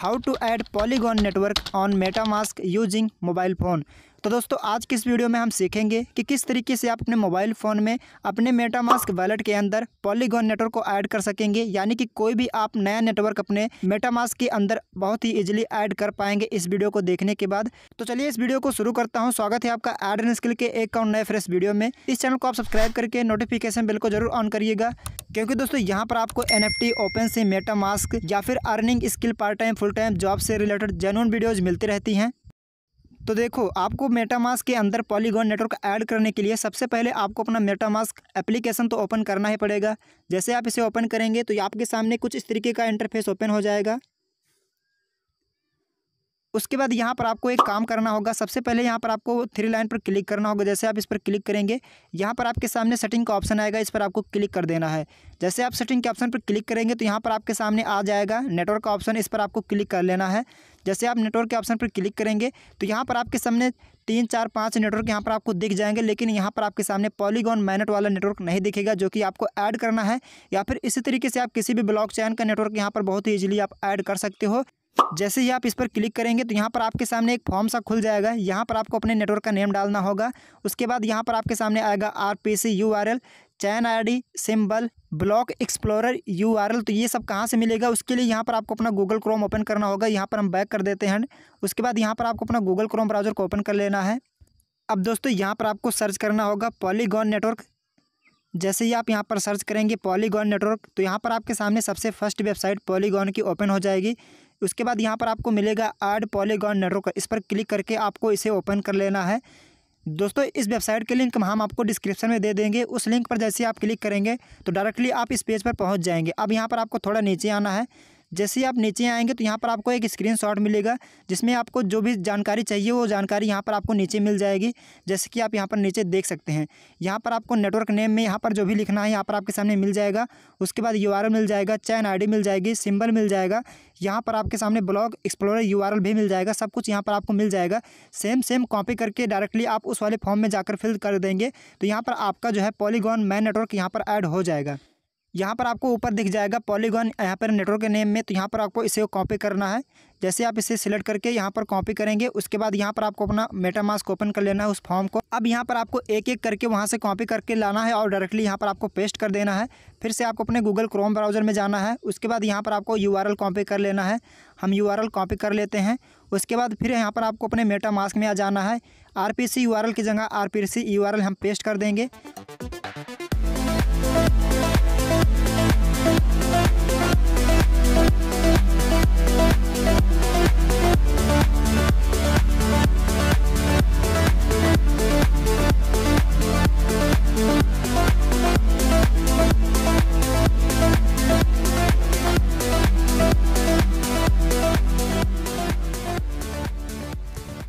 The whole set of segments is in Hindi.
how to add Polygon network on MetaMask using mobile phone तो दोस्तों आज की इस वीडियो में हम सीखेंगे कि किस तरीके से आप अपने मोबाइल फ़ोन में अपने मेटामास्क वैलेट के अंदर पॉलीगॉन नेटवर्क को ऐड कर सकेंगे यानी कि कोई भी आप नया नेटवर्क अपने मेटामास्क के अंदर बहुत ही इजीली ऐड कर पाएंगे इस वीडियो को देखने के बाद तो चलिए इस वीडियो को शुरू करता हूँ स्वागत है आपका एड एंड स्किल के एक और नए फ्रेश वीडियो में इस चैनल को आप सब्सक्राइब करके नोटिफिकेशन बिल को जरूर ऑन करिएगा क्योंकि दोस्तों यहाँ पर आपको एन एफ टी ओपन से मेटा मास्क या फिर earning skill part time full time job से रिलेटेड जेनुअन वीडियोज मिलती रहती हैं तो देखो आपको मेटामास्क के अंदर पॉलीगॉन नेटवर्क ऐड करने के लिए सबसे पहले आपको अपना मेटामास्क एप्लीकेशन तो ओपन करना ही पड़ेगा जैसे आप इसे ओपन करेंगे तो आपके सामने कुछ इस तरीके का इंटरफेस ओपन हो जाएगा उसके बाद यहाँ पर आपको एक काम करना होगा सबसे पहले यहाँ पर आपको थ्री लाइन पर क्लिक करना होगा जैसे आप इस पर क्लिक करेंगे यहाँ पर आपके सामने सेटिंग का ऑप्शन आएगा इस पर आपको क्लिक कर देना है जैसे आप सेटिंग के ऑप्शन पर क्लिक करेंगे तो यहाँ पर आपके सामने आ जाएगा नेटवर्क का ऑप्शन इस पर आपको क्लिक कर लेना है जैसे आप नेटवर्क के ऑप्शन पर क्लिक करेंगे तो यहाँ पर आपके सामने तीन चार पाँच नेटवर्क यहाँ पर आपको दिख जाएंगे लेकिन यहाँ पर आपके सामने पॉलीगॉन मैनेट वाला नेटवर्क नहीं दिखेगा जो कि आपको ऐड करना है या फिर इसी तरीके से आप किसी भी ब्लॉक चैन का नेटवर्क यहाँ पर बहुत ही ईजिली आप ऐड कर सकते हो जैसे ही आप इस पर क्लिक करेंगे तो यहाँ पर आपके सामने एक फॉर्म सा खुल जाएगा यहाँ पर आपको अपने नेटवर्क का नेम डालना होगा उसके बाद यहाँ पर आपके सामने आएगा R P C U R L chain D symbol block explorer L तो ये सब कहाँ से मिलेगा उसके लिए यहाँ पर आपको अपना गूगल क्रोम ओपन करना होगा यहाँ पर हम बैक कर देते हैं उसके बाद यहाँ पर आपको अपना गूगल क्रोम ब्राउज़र को ओपन कर लेना है अब दोस्तों यहाँ पर आपको सर्च करना होगा पॉलीगॉन नेटवर्क जैसे ही आप यहाँ पर सर्च करेंगे पॉलीगॉन नेटवर्क तो यहाँ पर आपके सामने सबसे फर्स्ट वेबसाइट पॉलीगॉन की ओपन हो जाएगी उसके बाद यहाँ पर आपको मिलेगा एड पॉलीगॉन नेटवर्क इस पर क्लिक करके आपको इसे ओपन कर लेना है दोस्तों इस वेबसाइट के लिंक हम आपको डिस्क्रिप्शन में दे देंगे उस लिंक पर जैसे आप क्लिक करेंगे तो डायरेक्टली आप इस पेज पर पहुंच जाएंगे अब यहाँ पर आपको थोड़ा नीचे आना है जैसे ही आप नीचे आएंगे तो यहाँ पर आपको एक स्क्रीनशॉट मिलेगा जिसमें आपको जो भी जानकारी चाहिए वो जानकारी यहाँ पर आपको नीचे मिल जाएगी जैसे कि आप यहाँ पर नीचे देख सकते हैं यहाँ पर आपको नेटवर्क नेम में यहाँ पर जो भी लिखना है यहाँ पर आपके सामने मिल जाएगा उसके बाद यू मिल जाएगा चैन आई मिल जाएगी सिम्बल मिल जाएगा यहाँ पर आपके सामने ब्लॉग एक्सप्लोर यू भी मिल जाएगा सब कुछ यहाँ पर आपको मिल जाएगा सेम सेम कॉपी करके डायरेक्टली आप उस वाले फॉर्म में जाकर फिल कर देंगे तो यहाँ पर आपका जो है पॉलीगॉन मैन नेटवर्क यहाँ पर ऐड हो जाएगा यहाँ पर आपको ऊपर दिख जाएगा पॉलीगॉन यहाँ पर नेटवर्क के नेम में तो यहाँ पर आपको इसे कॉपी करना है जैसे आप इसे सिलेक्ट करके यहाँ पर कॉपी करेंगे उसके बाद यहाँ पर आपको अपना मेटा मास्क ओपन कर लेना है उस फॉर्म को अब यहाँ पर आपको एक एक करके वहाँ से कॉपी करके लाना है और डायरेक्टली यहाँ पर आपको पेस्ट कर देना है फिर से आपको अपने गूगल क्रोम ब्राउज़र में जाना है उसके बाद यहाँ पर आपको यू कॉपी कर लेना है हम यू कॉपी कर लेते हैं उसके बाद फिर यहाँ पर आपको अपने मेटा मास्क में आ जाना है आर पी की जगह आर पी हम पेस्ट कर देंगे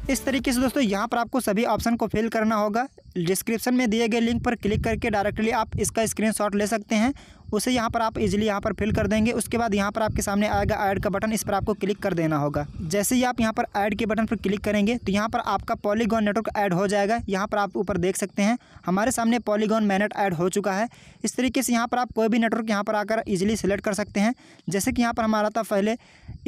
इस तरीके से दोस्तों यहाँ पर आपको सभी ऑप्शन को फिल करना होगा डिस्क्रिप्शन में दिए गए लिंक पर क्लिक करके डायरेक्टली आप इसका स्क्रीनशॉट ले सकते हैं उसे यहाँ पर आप इजीली यहाँ पर फिल कर देंगे उसके बाद यहाँ पर आपके सामने आएगा ऐड का बटन इस पर आपको क्लिक कर देना होगा जैसे ही आप यहाँ पर ऐड के बटन पर क्लिक करेंगे तो यहाँ पर आपका पॉलीगॉन नेटवर्क ऐड हो जाएगा यहाँ पर आप ऊपर देख सकते हैं हमारे सामने पॉलीगॉन मैनेट ऐड हो चुका है इस तरीके से यहाँ पर आप कोई भी नेटवर्क यहाँ पर आकर ईजिली सेलेक्ट कर सकते हैं जैसे कि यहाँ पर हमारा था पहले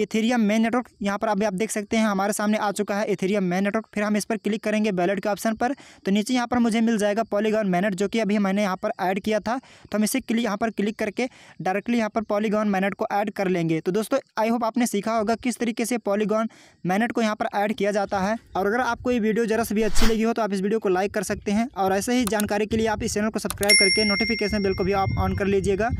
इथेरियम मेन नेटवर्क यहाँ पर अभी आप देख सकते हैं हमारे सामने आ चुका है एथेरियम मेन नेटवर्क फिर हम इस पर क्लिक करेंगे बैलेट के ऑप्शन पर तो नीचे यहाँ पर मुझे मिल जाएगा पॉलीगॉन मैनेट जो कि अभी मैंने यहाँ पर ऐड किया था तो हम इसे क्लिक यहाँ पर क्लिक करके डायरेक्टली यहाँ पर पॉलीगॉन मैनेट को ऐड कर लेंगे तो दोस्तों आई होप आपने सीखा होगा किस तरीके से पॉलीगॉन मैनेट को यहाँ पर ऐड किया जाता है और अगर आपको ये वीडियो जरा से भी अच्छी लगी हो तो आप इस वीडियो को लाइक कर सकते हैं और ऐसे ही जानकारी के लिए आप इस चैनल को सब्सक्राइब करके नोटिफिकेशन बिल को भी आप ऑन कर लीजिएगा